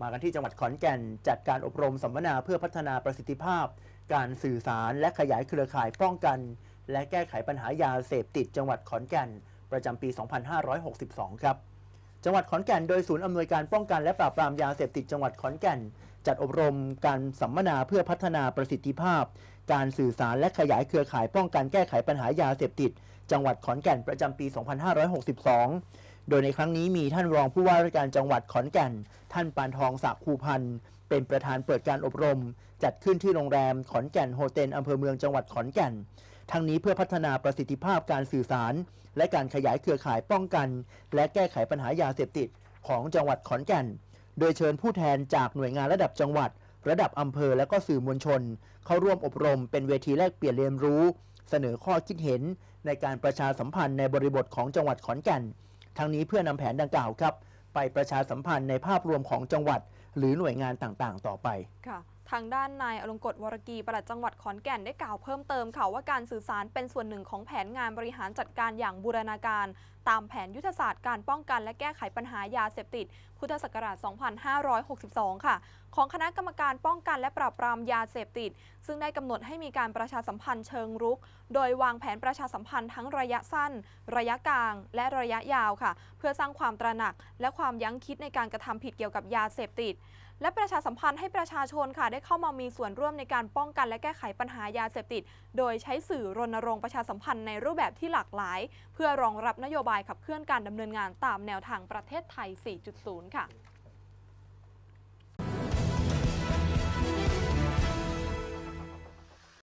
มากันที่จังหวัดขอนแก่นจัดการอบรมสัมมนาเพื่อพัฒนาประสิทธิภาพ การสื่อสารและขยายเครือข่ายป้องกัน และแก้ไขปัญหายาเสพติด จังหวัดขอนแก่นประจำปี 2562 ครับจังหวัดขอนแก่นโดยศูนย์อำนวยการป้องกันและปราบปรามยาเสพติด จังหวัดขอนแก่น จัดอบรมการสัมมนาเพื่อพัฒนาประสิทธิภาพ การสื่อสารและขยายเครือข่ายป้องกันแก้ไขปัญหายาเสพติด จังหวัดขอนแก่นประจำปี 2562โดยในครั้งนี้มีท่านรองผู้ว่าราชการจังหวัดขอนแก่น ท่านปานทองสักคูพันธ์เป็นประธานเปิดการอบรม จัดขึ้นที่โรงแรม ขอนแก่นโฮเทลอำเภอเมืองจังหวัดขอนแก่น ทั้งนี้เพื่อพัฒนาประสิทธิภาพการสื่อสาร และการขยายเครือข่ายป้องกัน และแก้ไขปัญหายาเสพติดของจังหวัดขอนแก่น โดยเชิญผู้แทนจากหน่วยงานระดับจังหวัด ระดับอำเภอและก็สื่อมวลชน เข้าร่วมอบรม เป็นเวทีแลกเปลี่ยนเรียนรู้ เสนอข้อคิดเห็นในการประชาสัมพันธ์ในบริบทของจังหวัดขอนแก่นทั้งนี้เพื่อนำแผนดังกล่าวครับ ไปประชาสัมพันธ์ในภาพรวมของจังหวัด หรือหน่วยงานต่างๆ ต่อไปค่ะทางด้านนายอลงกฎวรกี ประหลัดจังหวัดขอนแก่นได้กล่าวเพิ่มเติมค่ะว่าการสื่อสารเป็นส่วนหนึ่งของแผนงานบริหารจัดการอย่างบูรณาการ ตามแผนยุทธศาสตร์การป้องกันและแก้ไขปัญหายาเสพติดพุทธศักราช 2562 ค่ะ ของคณะกรรมการป้องกันและปราบปรามยาเสพติด ซึ่งได้กำหนดให้มีการประชาสัมพันธ์เชิงรุก โดยวางแผนประชาสัมพันธ์ทั้งระยะสั้น ระยะกลาง และระยะยาวค่ะ เพื่อสร้างความตระหนักและความยั้งคิดในการกระทำผิดเกี่ยวกับยาเสพติดและประชาสัมพันธ์ให้ประชาชนค่ะ ได้เข้ามามีส่วนร่วมในการป้องกันและแก้ไขปัญหายาเสพติด โดยใช้สื่อรณรงค์ประชาสัมพันธ์ในรูปแบบที่หลากหลาย เพื่อรองรับนโยบายขับเคลื่อนการดำเนินงานตามแนวทางประเทศไทย 4.0 ค่ะ